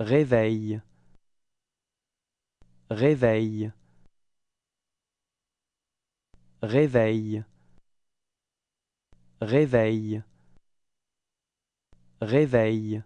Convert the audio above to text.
Réveil Réveil Réveil Réveil Réveil